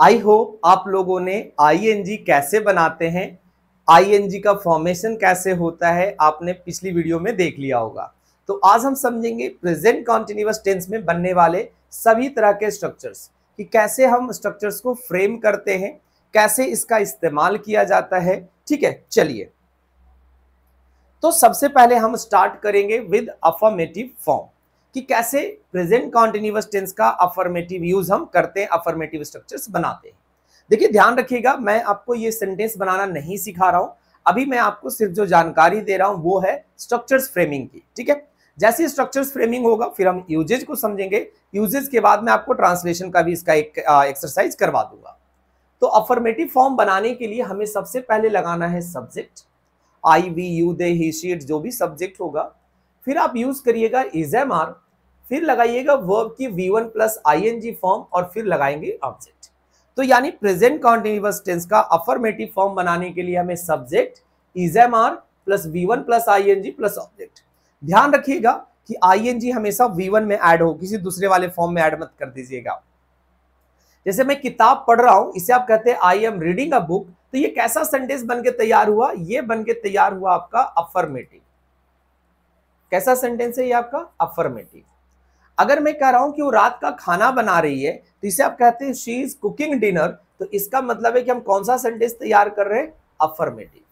I hope आप लोगों ने आईएनजी कैसे बनाते हैं आईएनजी का फॉर्मेशन कैसे होता है आपने पिछली वीडियो में देख लिया होगा तो आज हम समझेंगे प्रेजेंट कॉन्टिन्यूस टेंस में बनने वाले सभी तरह के स्ट्रक्चर्स कि कैसे हम स्ट्रक्चर्स को फ्रेम करते हैं कैसे इसका इस्तेमाल किया जाता है ठीक है चलिए तो सबसे पहले हम स्टार्ट करेंगे विद अफॉर्मेटिव फॉर्म कि कैसे प्रेजेंट कॉन्टिन्यूस टेंस का अफर्मेटिव यूज हम करते हैं अफर्मेटिव स्ट्रक्चर्स बनाते हैं देखिए ध्यान रखिएगा मैं आपको ये सेंटेंस बनाना नहीं सिखा रहा हूं अभी मैं आपको सिर्फ जो जानकारी दे रहा हूं वो है स्ट्रक्चर्स फ्रेमिंग की ठीक है जैसे स्ट्रक्चर्स फ्रेमिंग होगा फिर हम यूजेज को समझेंगे यूजेज के बाद मैं आपको ट्रांसलेशन का भी इसका एक एक्सरसाइज करवा दूंगा तो अफर्मेटिव फॉर्म बनाने के लिए हमें सबसे पहले लगाना है subject I we you they he she it जो भी सब्जेक्ट होगा फिर आप यूज करिएगा इज एम आर फिर लगाइएगा वर्ब की V one plus I N G form और फिर लगाएंगे ऑब्जेक्ट तो यानी प्रेजेंट कॉन्टिन्यूस टेंस का अफर्मेटिव फॉर्म बनाने के लिए हमें subject is am are plus V one plus I N G plus object ध्यान रखिएगा कि आई एन जी हमेशा वी वन में एड हो किसी दूसरे वाले फॉर्म में एड मत कर दीजिएगा जैसे मैं किताब पढ़ रहा हूं इसे आप कहते हैं I am reading a book तो ये कैसा सेंटेंस बन के तैयार हुआ ये बन के तैयार हुआ आपका अफर्मेटिव कैसा सेंटेंस है ये आपका अफर्मेटिव अगर मैं कह रहा हूं कि वो रात का खाना बना रही है तो इसे आप कहते हैं शी इज कुकिंग डिनर तो इसका मतलब है कि हम कौन सा सेंटेंस तैयार कर रहे हैं affirmative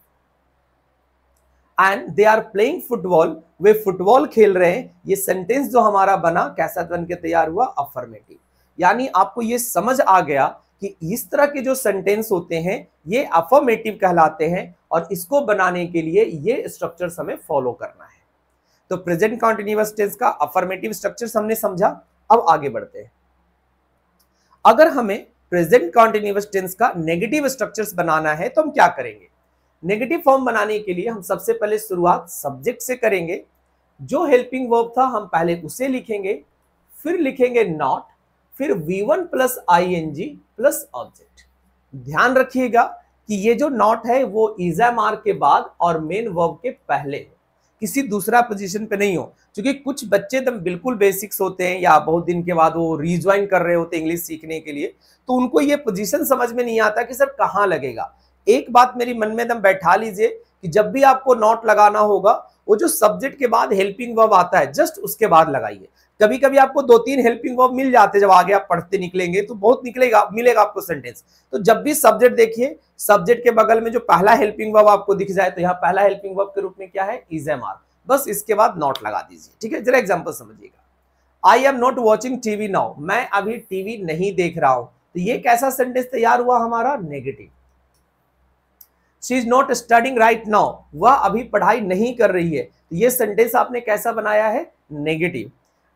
and they are playing football वे फुटबॉल खेल रहे हैं ये सेंटेंस जो हमारा बना कैसा बन के तैयार हुआ अफर्मेटिव यानी आपको ये समझ आ गया कि इस तरह के जो सेंटेंस होते हैं ये अफर्मेटिव कहलाते हैं और इसको बनाने के लिए ये स्ट्रक्चर हमें फॉलो करना है तो प्रेजेंट कॉन्टिन्यूस टेंस का अफर्मेटिव स्ट्रक्चर हमने समझा अब आगे बढ़ते हैं अगर हमें प्रेजेंट कॉन्टिन्यूस टेंस का नेगेटिव स्ट्रक्चर बनाना है तो हम क्या करेंगे नेगेटिव फॉर्म बनाने के लिए हम सबसे पहले शुरुआत सब्जेक्ट से करेंगे जो हेल्पिंग वर्ब था हम पहले उसे लिखेंगे फिर लिखेंगे नॉट फिर V one plus I N G plus object ध्यान रखिएगा कि ये जो नॉट है वो इजा मार्क के बाद और मेन वर्ब के पहले है किसी दूसरा पोजीशन पे नहीं हो क्योंकि कुछ बच्चे एकदम बिल्कुल बेसिक्स होते हैं या बहुत दिन के बाद वो रिज्वाइन कर रहे होते हैं इंग्लिश सीखने के लिए तो उनको ये पोजीशन समझ में नहीं आता कि सर कहाँ लगेगा एक बात मेरी मन में एकदम बैठा लीजिए कि जब भी आपको नॉट लगाना होगा वो जो सब्जेक्ट के बाद हेल्पिंग वर्ब आता है जस्ट उसके बाद लगाइए कभी कभी आपको दो तीन हेल्पिंग वर्ब मिल जाते जब आगे आप पढ़ते निकलेंगे तो बहुत निकलेगा मिलेगा आपको सेंटेंस तो जब भी सब्जेक्ट देखिए सब्जेक्ट के बगल में जो पहला हेल्पिंग वर्ब आपको दिख जाए तो यहाँ पहला हेल्पिंग वर्ब के रूप में क्या है इज एम आर बस इसके बाद नॉट लगा दीजिए ठीक है जरा एग्जाम्पल समझिएगा I am not watching TV now मैं अभी टीवी नहीं देख रहा हूं तो ये कैसा सेंटेंस तैयार हुआ हमारा negative she is not studying right now वह अभी पढ़ाई नहीं कर रही है तो ये सेंटेंस आपने कैसा बनाया है negative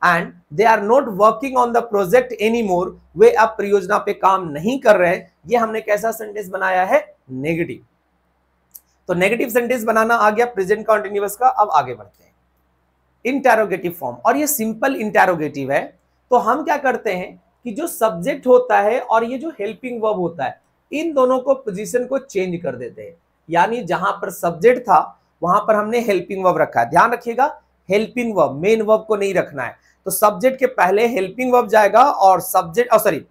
and they are not working on the project any more वे अब परियोजना पे काम नहीं कर रहे हैं ये हमने कैसा सेंटेंस बनाया है नेगेटिव तो नेगेटिव सेंटेंस बनाना आ गया प्रेजेंट कॉन्टिन्यूस का अब आगे बढ़ते हैं इंटेरोगेटिव फॉर्म और ये सिंपल इंटेरोगेटिव है तो हम क्या करते हैं कि जो सब्जेक्ट होता है और ये जो हेल्पिंग वर्ब होता है इन दोनों को पोजीशन को चेंज कर देते हैं यानी जहां पर सब्जेक्ट था वहां पर हमने हेल्पिंग वर्ब रखा है ध्यान रखिएगा हेल्पिंग वर्ब मेन वर्ब को नहीं रखना है तो सब्जेक्ट के पहले हेल्पिंग वर्ब जाएगा और सब्जेक्ट और सॉरी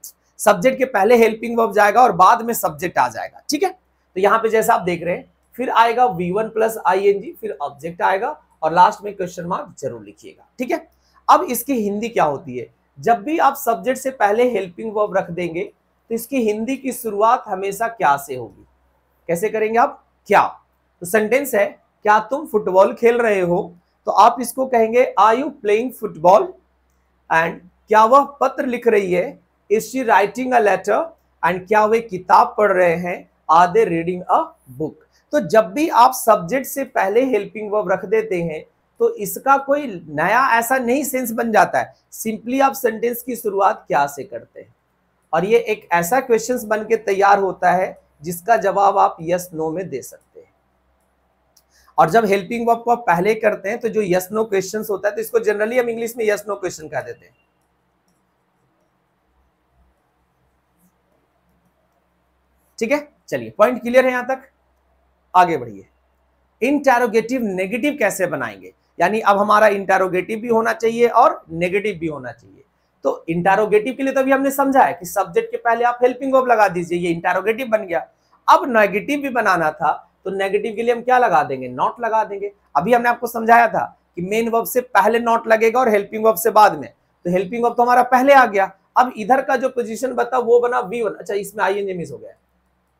सब्जेक्ट के पहले हेल्पिंग वर्ब जाएगा और बाद में सब्जेक्ट आ जाएगा ठीक है तो यहाँ पे जैसा आप देख रहे हैं फिर आएगा v1 वन प्लस आई फिर ऑब्जेक्ट आएगा और लास्ट में क्वेश्चन मार्क जरूर लिखिएगा ठीक है अब इसकी हिंदी क्या होती है जब भी आप सब्जेक्ट से पहले हेल्पिंग वर्ब रख देंगे तो इसकी हिंदी की शुरुआत हमेशा क्या से होगी कैसे करेंगे आप क्या तो सेंटेंस है क्या तुम फुटबॉल खेल रहे हो तो आप इसको कहेंगे are you playing football and क्या वह पत्र लिख रही है is she writing a letter and क्या वे किताब पढ़ रहे हैं are they reading a book तो जब भी आप सब्जेक्ट से पहले हेल्पिंग वर्ब रख देते हैं तो इसका कोई नया ऐसा नहीं सेंस बन जाता है सिंपली आप सेंटेंस की शुरुआत क्या से करते हैं और ये एक ऐसा क्वेश्चन बन के तैयार होता है जिसका जवाब आप यस नो में दे सकते और जब हेल्पिंग वर्क को आप पहले करते हैं तो जो यस नो क्वेश्चन होता है तो इसको जनरली हम इंग्लिश में यस नो क्वेश्चन कह देते हैं ठीक है चलिए पॉइंट क्लियर है यहां तक आगे बढ़िए इंटेरोगेटिव नेगेटिव कैसे बनाएंगे यानी अब हमारा इंटेरोगेटिव भी होना चाहिए और नेगेटिव भी होना चाहिए तो इंटेरोगेटिव के लिए तो अभी हमने समझा है कि सब्जेक्ट के पहले आप हेल्पिंग वर्ब लगा दीजिए ये इंटेरोगेटिव बन गया अब नेगेटिव भी बनाना था तो नेगेटिव के लिए हम क्या लगा देंगे नॉट लगा देंगे अभी हमने आपको समझाया था कि मेन वर्ब से पहले नॉट लगेगा और हेल्पिंग वर्ब से बाद में तो हेल्पिंग वर्ब तो हमारा पहले आ गया अब इधर का जो पोजीशन बता वो बना वी वन अच्छा इसमें आई एनजे मिस हो गया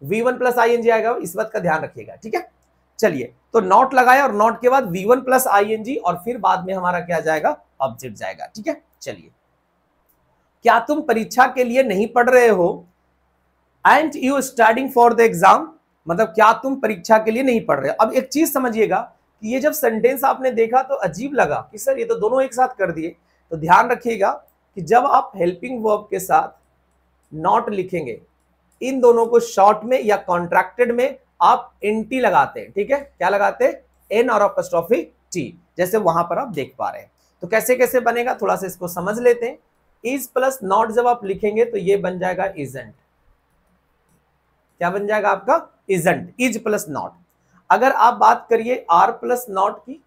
V one plus I N G आएगा इस बात का ध्यान रखिएगा ठीक है चलिए तो नॉट लगाया और नॉट के बाद V one plus I N G और फिर बाद में हमारा क्या जाएगा ऑब्जेक्ट जाएगा ठीक है चलिए क्या तुम परीक्षा के लिए नहीं पढ़ रहे हो and you starting for the exam मतलब क्या तुम परीक्षा के लिए नहीं पढ़ रहे अब एक चीज समझिएगा कि ये जब सेंटेंस आपने देखा तो अजीब लगा कि सर ये तो दोनों एक साथ कर दिए तो ध्यान रखिएगा कि जब आप हेल्पिंग वर्ब के साथ नॉट लिखेंगे इन दोनों को शॉर्ट में या कॉन्ट्रैक्टेड में आप एन टी लगाते हैं ठीक है क्या लगाते हैं एन और टी जैसे वहां पर आप देख पा रहे हैं तो कैसे कैसे बनेगा थोड़ा सा इसको समझ लेते हैं इज प्लस नॉट जब आप लिखेंगे तो ये बन जाएगा इजेंट क्या बन जाएगा आपका इजंट इज प्लस नॉट अगर आप बात करिए आर प्लस नॉट की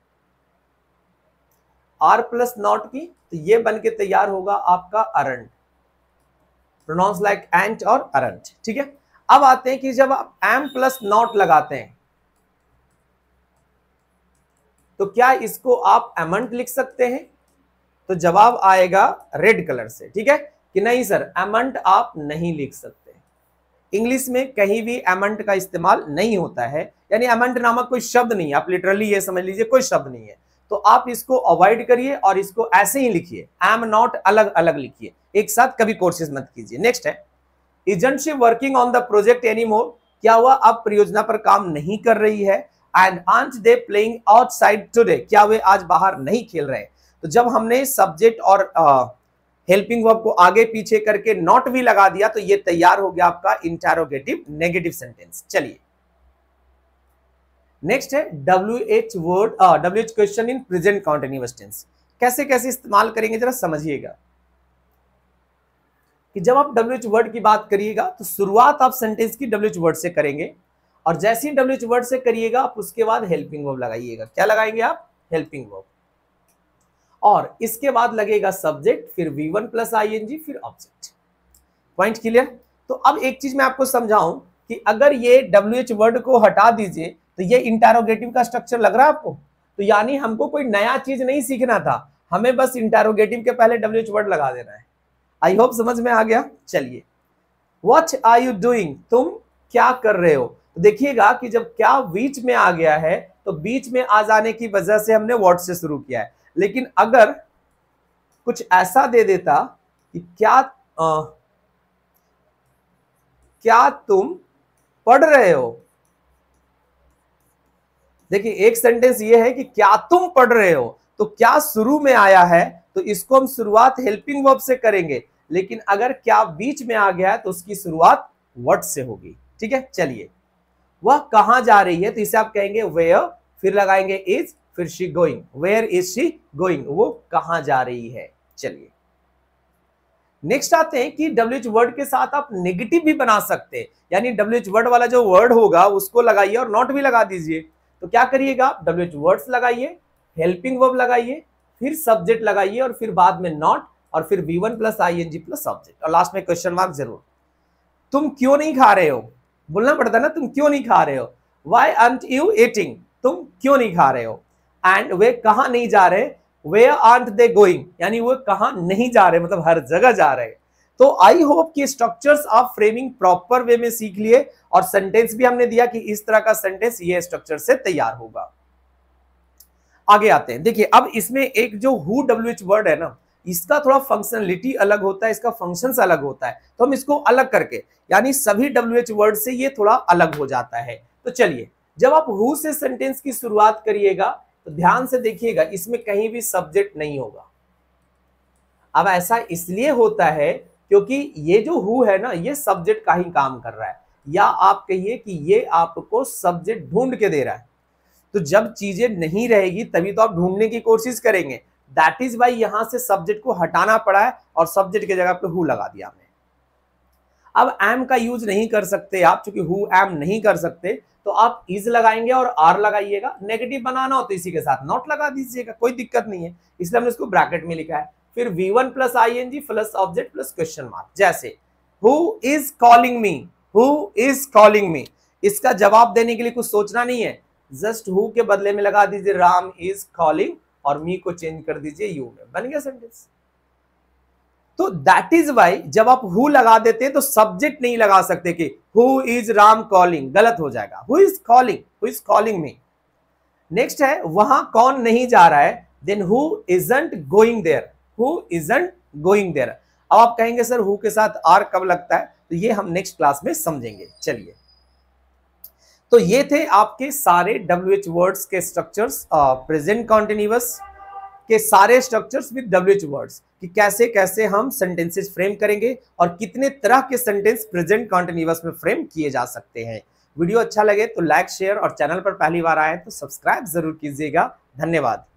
आर प्लस नॉट की तो ये बन के तैयार होगा आपका अरंट प्रोनाउंस लाइक एंट और अरंट ठीक है अब आते हैं कि जब आप एम प्लस नॉट लगाते हैं तो क्या इसको आप एमंट लिख सकते हैं तो जवाब आएगा रेड कलर से ठीक है कि नहीं सर एमंट आप नहीं लिख सकते इंग्लिश में कहीं भी एमंट का इस्तेमाल नहीं होता है यानी एमंट नामक कोई शब्द नहीं है आप लिटरली ये समझ लीजिए कोई शब्द नहीं है तो आप इसको अवॉइड करिए और इसको ऐसे ही लिखिए आई एम नॉट अलग अलग लिखिए एक साथ कभी कोर्सेज मत कीजिए नेक्स्ट है isn't working on the project any more क्या हुआ अब परियोजना पर काम नहीं कर रही है and aren't they playing outside today क्या वे आज बाहर नहीं खेल रहे तो जब हमने सब्जेक्ट और uh, हेल्पिंग वर्ब को आगे पीछे करके नॉट भी लगा दिया तो ये तैयार हो गया आपका इंटेरोगेटिव नेगेटिव सेंटेंस चलिए नेक्स्ट है W H word W H question in present continuous tense कैसे कैसे इस्तेमाल करेंगे जरा समझिएगा कि जब आप डब्ल्यू एच वर्ड की बात करिएगा तो शुरुआत आप सेंटेंस की डब्ल्यू एच वर्ड से करेंगे और जैसे ही डब्ल्यू एच वर्ड से करिएगा आप उसके बाद हेल्पिंग वर्ब लगाइएगा क्या लगाएंगे आप हेल्पिंग वर्ब और इसके बाद लगेगा सब्जेक्ट फिर V one plus I N G फिर ऑब्जेक्ट पॉइंट क्लियर तो अब एक चीज मैं आपको समझाऊं कि अगर ये डब्ल्यू एच वर्ड को हटा दीजिए तो ये इंटेरोगेटिव का स्ट्रक्चर लग रहा है आपको तो यानी हमको कोई नया चीज नहीं सीखना था हमें बस इंटेरोगेटिव के पहले डब्ल्यू एच वर्ड लगा देना है आई होप समझ में आ गया चलिए वॉट आर यू डूइंग तुम क्या कर रहे हो तो देखिएगा कि जब क्या बीच में आ गया है तो बीच में आ जाने की वजह से हमने वॉट से शुरू किया है लेकिन अगर कुछ ऐसा दे देता कि क्या आ, क्या तुम पढ़ रहे हो देखिए एक सेंटेंस ये है कि क्या तुम पढ़ रहे हो तो क्या शुरू में आया है तो इसको हम शुरुआत हेल्पिंग वर्ब से करेंगे लेकिन अगर क्या बीच में आ गया है तो उसकी शुरुआत वट से होगी ठीक है चलिए वह कहा जा रही है तो इसे आप कहेंगे वेयर फिर लगाएंगे इज फिर she going where is she going वो कहाँ जा रही है चलिए नेक्स्ट आते हैं कि डब्ल्यू एच वर्ड के साथ आप नेगेटिव भी बना सकते हैं यानी डब्ल्यू एच वर्ड वाला जो वर्ड होगा उसको लगाइए और नॉट भी लगा दीजिए तो क्या करिएगा आप डब्ल्यू एच वर्ड लगाइए हेल्पिंग वर्ब लगाइए फिर सब्जेक्ट लगाइए और फिर बाद में नॉट और फिर V one plus I N G plus subject और लास्ट में क्वेश्चन मार्क जरूर तुम क्यों नहीं खा रहे हो बोलना पड़ता है ना तुम क्यों नहीं खा रहे हो वाई अंट यू एटिंग तुम क्यों नहीं खा रहे हो एंड वे कहा नहीं जा रहे वे आंट दे गोइंग यानी वे कहा नहीं जा रहे मतलब हर जगह जा रहे तो आई होप कि स्ट्रक्चर्स आप फ्रेमिंग प्रॉपर वे में सीख लिए और सेंटेंस भी हमने दिया कि इस तरह का सेंटेंस ये स्ट्रक्चर से तैयार होगा आगे आते हैं देखिए अब इसमें एक जो हु डब्ल्यू एच वर्ड है ना इसका थोड़ा फंक्शनलिटी अलग होता है इसका फंक्शंस अलग होता है तो हम इसको अलग करके यानी सभी डब्ल्यू एच वर्ड से ये थोड़ा अलग हो जाता है तो चलिए जब आप हु से सेंटेंस की शुरुआत करिएगा तो ध्यान से देखिएगा इसमें कहीं भी सब्जेक्ट नहीं होगा अब ऐसा इसलिए होता है क्योंकि ये जो हु है ना ये सब्जेक्ट का ही काम कर रहा है या आप कहिए कि ये आपको सब्जेक्ट ढूंढ के दे रहा है तो जब चीजें नहीं रहेगी तभी तो आप ढूंढने की कोशिश करेंगे दैट इज वाई यहां से सब्जेक्ट को हटाना पड़ा है और सब्जेक्ट की जगह पे हु लगा दिया हमने अब एम का यूज नहीं कर सकते आप चूंकि हु एम नहीं कर सकते तो आप इज लगाएंगे और आर लगाइएगा नेगेटिव बनाना हो तो इसी के साथ नॉट लगा दीजिएगा कोई दिक्कत नहीं है इसलिए हमने इसको ब्रैकेट में लिखा है फिर V one plus I N G plus object plus question mark जैसे who is calling me who is calling me इसका जवाब देने के लिए कुछ सोचना नहीं है जस्ट हु के बदले में लगा दीजिए राम इज कॉलिंग और मी को चेंज कर दीजिए यू में बन गया सेंटेंस तो दैट इज वाई जब आप हु लगा देते हैं तो सब्जेक्ट नहीं लगा सकते कि हु इज राम कॉलिंग गलत हो जाएगा who is calling who is calling में नेक्स्ट है वहां कौन नहीं जा रहा है then who isn't going there who isn't going there अब आप कहेंगे सर हु के साथ आर कब लगता है तो ये हम नेक्स्ट क्लास में समझेंगे चलिए तो ये थे आपके सारे डब्ल्यू एच वर्ड्स के स्ट्रक्चर्स प्रेजेंट कॉन्टिन्यूस के सारे स्ट्रक्चर्स विद डब्ल्यू वर्ड्स कि कैसे कैसे हम सेंटेंसेस फ्रेम करेंगे और कितने तरह के सेंटेंस प्रेजेंट कॉन्टिन्यूस में फ्रेम किए जा सकते हैं वीडियो अच्छा लगे तो लाइक शेयर और चैनल पर पहली बार आए तो सब्सक्राइब जरूर कीजिएगा धन्यवाद